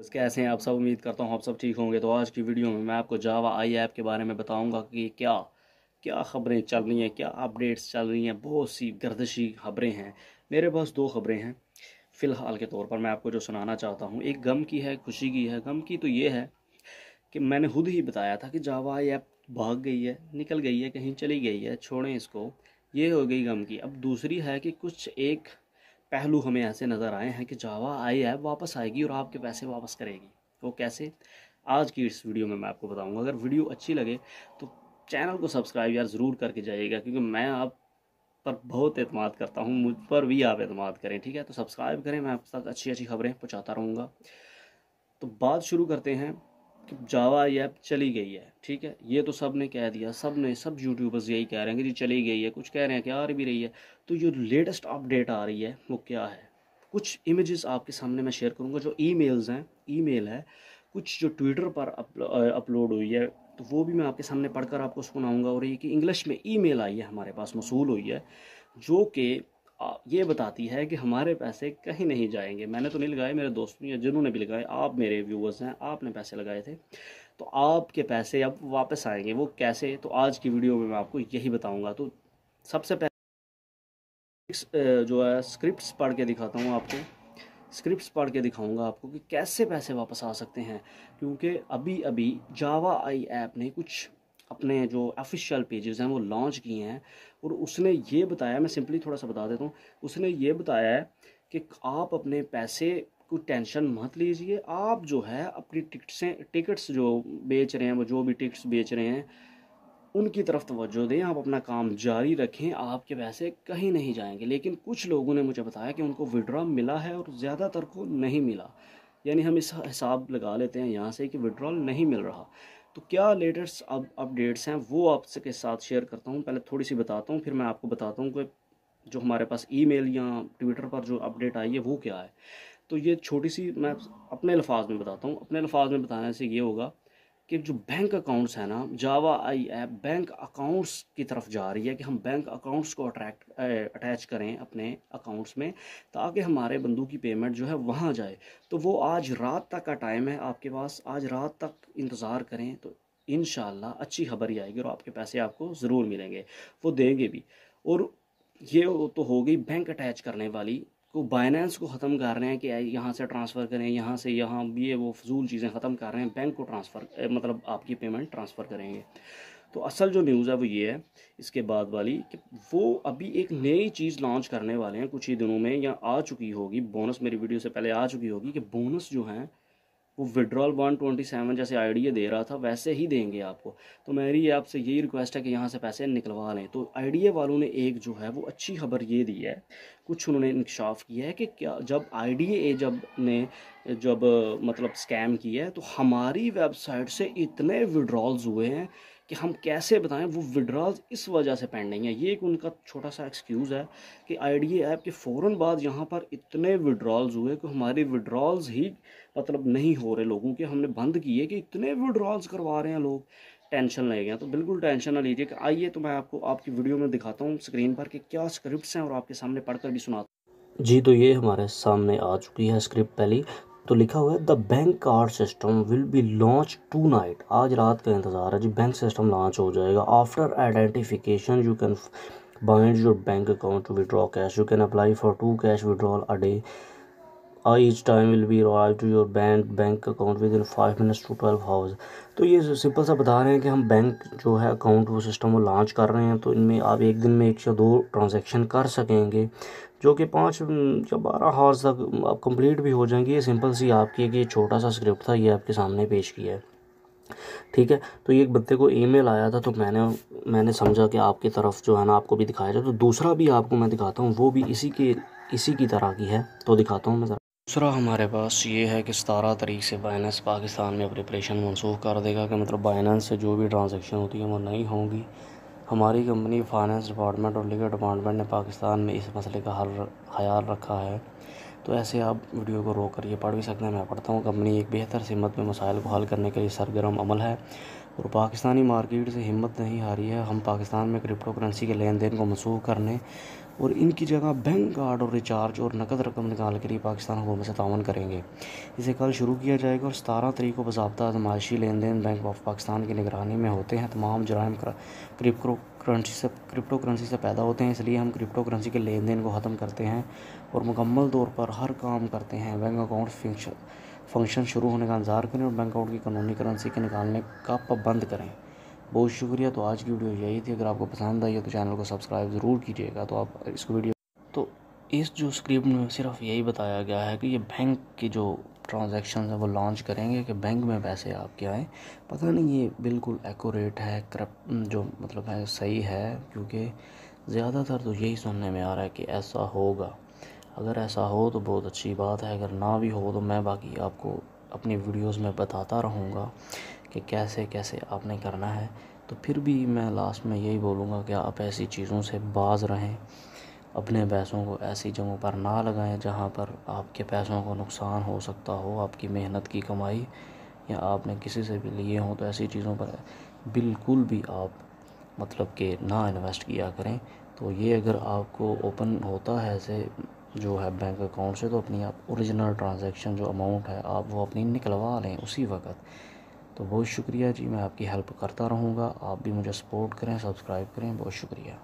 बस कैसे हैं आप सब उम्मीद करता हूँ आप सब ठीक होंगे तो आज की वीडियो में मैं आपको जावा आई ऐप के बारे में बताऊँगा कि क्या क्या ख़बरें चल रही हैं क्या अपडेट्स चल रही हैं बहुत सी गर्दशी खबरें हैं मेरे पास दो खबरें हैं फ़िलहाल के तौर पर मैं आपको जो सुनाना चाहता हूँ एक गम की है खुशी की है गम की तो ये है कि मैंने खुद ही बताया था कि जावा आई ऐप भाग गई है निकल गई है कहीं चली गई है छोड़ें इसको ये हो गई गम की अब दूसरी है कि कुछ एक पहलू हमें ऐसे नज़र आए हैं कि जावा आई ऐप वापस आएगी और आपके पैसे वापस करेगी वो तो कैसे आज की इस वीडियो में मैं आपको बताऊंगा अगर वीडियो अच्छी लगे तो चैनल को सब्सक्राइब यार ज़रूर करके जाइएगा क्योंकि मैं आप पर बहुत अतमाद करता हूँ मुझ पर भी आप अतमाद करें ठीक है तो सब्सक्राइब करें मैं आप तक अच्छी अच्छी खबरें पहुँचाता रहूँगा तो बात शुरू करते हैं कि जावा ये ऐप चली गई है ठीक है ये तो सब ने कह दिया सब ने सब यूट्यूबर्स यही कह रहे हैं कि जी चली गई है कुछ कह रहे हैं कि आ रही भी रही है तो जो लेटेस्ट अपडेट आ रही है वो क्या है कुछ इमेजेस आपके सामने मैं शेयर करूँगा जो ई हैं ई है कुछ जो ट्विटर पर अपलोड हुई है तो वो भी मैं आपके सामने पढ़कर आपको सुनाऊँगा और ये कि इंग्लिश में ई आई है हमारे पास मसूल हुई है जो कि ये बताती है कि हमारे पैसे कहीं नहीं जाएंगे मैंने तो नहीं लगाए मेरे दोस्तों या जिन्होंने भी लगाए आप मेरे व्यूवर्स हैं आपने पैसे लगाए थे तो आपके पैसे अब वापस आएंगे वो कैसे तो आज की वीडियो में मैं आपको यही बताऊंगा तो सबसे पहले जो है स्क्रिप्ट्स पढ़ के दिखाता हूँ आपको स्क्रिप्ट पढ़ के दिखाऊंगा आपको कि कैसे पैसे वापस आ सकते हैं क्योंकि अभी अभी जावा आई ऐप ने कुछ अपने जो ऑफिशियल पेजेस हैं वो लॉन्च किए हैं और उसने ये बताया मैं सिंपली थोड़ा सा बता देता हूँ उसने ये बताया है कि आप अपने पैसे को टेंशन मत लीजिए आप जो है अपनी टिकट्स टिकट्स जो बेच रहे हैं वो जो भी टिकट्स बेच रहे हैं उनकी तरफ तोज्जो दें आप अपना काम जारी रखें आपके पैसे कहीं नहीं जाएंगे लेकिन कुछ लोगों ने मुझे बताया कि उनको विड्रॉ मिला है और ज़्यादातर को नहीं मिला यानी हम इस हिसाब लगा लेते हैं यहाँ से कि विड्रॉल नहीं मिल रहा तो क्या लेटेस्ट अब अपडेट्स हैं वो आपके साथ शेयर करता हूँ पहले थोड़ी सी बताता हूँ फिर मैं आपको बताता हूँ कि जो हमारे पास ईमेल या ट्विटर पर जो अपडेट आई है वो क्या है तो ये छोटी सी मैं अपने लफाज में बताता हूँ अपने अल्फाज में बताने से ये होगा कि जो बैंक अकाउंट्स है ना जावा आई ऐप बैंक अकाउंट्स की तरफ जा रही है कि हम बैंक अकाउंट्स को अट्रैक्ट अटैच करें अपने अकाउंट्स में ताकि हमारे बंदूक की पेमेंट जो है वहाँ जाए तो वो आज रात तक का टाइम है आपके पास आज रात तक इंतज़ार करें तो इन अच्छी खबर ही आएगी और आपके पैसे आपको ज़रूर मिलेंगे वो देंगे भी और ये तो हो गई बैंक अटैच करने वाली को बाइनेंस को ख़त्म कर रहे हैं कि यहाँ से ट्रांसफ़र करें यहाँ से यहाँ ये वो फजूल चीज़ें ख़त्म कर रहे हैं बैंक को ट्रांसफ़र मतलब आपकी पेमेंट ट्रांसफ़र करेंगे तो असल जो न्यूज़ है वो ये है इसके बाद वाली कि वो अभी एक नई चीज़ लॉन्च करने वाले हैं कुछ ही दिनों में या आ चुकी होगी बोनस मेरी वीडियो से पहले आ चुकी होगी कि बोनस जो हैं वो विड्रॉल बॉन्ड ट्वेंटी सेवन जैसे आई दे रहा था वैसे ही देंगे आपको तो मेरी आपसे यही रिक्वेस्ट है कि यहाँ से पैसे निकलवा लें तो आई वालों ने एक जो है वो अच्छी खबर ये दी है कुछ उन्होंने इंकशाफ किया है कि क्या जब आई जब ने जब मतलब स्कैम किया है तो हमारी वेबसाइट से इतने विड्रॉल्स हुए हैं कि हम कैसे बताएं वो विड्रॉल्स इस वजह से पेंडिंग है ये एक उनका छोटा सा एक्सक्यूज़ है कि आईडी ऐप के फ़ौर बाद यहाँ पर इतने विड्रॉल्स हुए कि हमारे विड्रॉल्स ही मतलब नहीं हो रहे लोगों के हमने बंद किए कि इतने विड्रॉल्स करवा रहे हैं लोग टेंशन ले गए तो बिल्कुल टेंशन ना लीजिए कि आइए तो मैं आपको आपकी वीडियो में दिखाता हूँ स्क्रीन पर कि क्या स्क्रिप्ट्स हैं और आपके सामने पढ़कर भी सुनाता जी तो ये हमारे सामने आ चुकी है स्क्रिप्ट पहली तो लिखा हुआ है the bank card system will be launch tonight आज रात का इंतज़ार है जी बैंक सिस्टम लॉन्च हो जाएगा after identification you can bind your bank account cash you can apply for two cash two a day a day time will be be to your bank bank account within five minutes to twelve hours तो ये simple सा बता रहे हैं कि हम bank जो है अकाउंट वो सिस्टम वो लॉन्च कर रहे हैं तो इनमें आप एक दिन में एक से दो ट्रांजेक्शन कर सकेंगे जो कि पाँच या बारह हार्स तक आप कंप्लीट भी हो जाएंगी ये सिंपल सी आपकी एक ये छोटा सा स्क्रिप्ट था ये आपके सामने पेश किया है ठीक है तो ये एक बंदे को ईमेल आया था तो मैंने मैंने समझा कि आपकी तरफ जो है ना आपको भी दिखाया जाए तो दूसरा भी आपको मैं दिखाता हूँ वो भी इसी के इसी की तरह की है तो दिखाता हूँ मैं दूसरा हमारे पास ये है कि सतारह तारीख से बाइनेंस पाकिस्तान में प्रिपरेशन मनसूख कर देगा कि मतलब बाइनेंस से जो भी ट्रांजेक्शन होती है वो नहीं होंगी हमारी कंपनी फाइनेंस डिपार्टमेंट और लीगल डिपार्टमेंट ने पाकिस्तान में इस मसले का हल ख्याल रखा है तो ऐसे आप वीडियो को रोक कर ये पढ़ भी सकते हैं मैं पढ़ता हूँ कंपनी एक बेहतर सीमत में मसाइल को हल करने के लिए सरगर्म अमल है और पाकिस्तानी मार्केट से हिम्मत नहीं हारी है हम पाकिस्तान में क्रिप्टो करेंसी के लेन देन को मनसूख करने और इनकी जगह बैंक कार्ड और रिचार्ज और नकद रकम निकाल के लिए पाकिस्तान हुकूमत से तावन करेंगे इसे कल शुरू किया जाएगा और सतारह तरीक को बाबा आजमाशी लेन देन बैंक ऑफ पाकिस्तान की निगरानी में होते हैं तमाम जराम क्रिप्टो करेंसी से क्रिप्टो करेंसी से पैदा होते हैं इसलिए हम क्रिप्टो करेंसी के लेन देन को ख़त्म करते हैं और मुकम्मल तौर पर हर काम करते हैं बैंक अकाउंट फिंक्शन फंक्शन शुरू होने का इंतजार करें और बैंक आउट की कानूनी करेंसी के निकालने का पाबंद करें बहुत शुक्रिया तो आज की वीडियो यही थी अगर आपको पसंद आई है तो चैनल को सब्सक्राइब ज़रूर कीजिएगा तो आप इसको वीडियो तो इस जो स्क्रिप्ट में सिर्फ यही बताया गया है कि ये बैंक के जो ट्रांजेक्शन हैं वो लॉन्च करेंगे कि बैंक में पैसे आपके आएँ पता नहीं ये बिल्कुल एकोरेट है करप जो मतलब है सही है क्योंकि ज़्यादातर तो यही सुनने में आ रहा है कि ऐसा होगा अगर ऐसा हो तो बहुत अच्छी बात है अगर ना भी हो तो मैं बाकी आपको अपनी वीडियोस में बताता रहूँगा कि कैसे कैसे आपने करना है तो फिर भी मैं लास्ट में यही बोलूँगा कि आप ऐसी चीज़ों से बाज रहें अपने पैसों को ऐसी जगहों पर ना लगाएं जहाँ पर आपके पैसों को नुकसान हो सकता हो आपकी मेहनत की कमाई या आपने किसी से भी लिए हों तो ऐसी चीज़ों पर बिल्कुल भी आप मतलब कि ना इन्वेस्ट किया करें तो ये अगर आपको ओपन होता है ऐसे जो है बैंक अकाउंट से तो अपनी आप औरिजिनल ट्रांजेक्शन जो अमाउंट है आप वो अपनी निकलवा लें उसी वक्त तो बहुत शुक्रिया जी मैं आपकी हेल्प करता रहूँगा आप भी मुझे सपोर्ट करें सब्सक्राइब करें बहुत शुक्रिया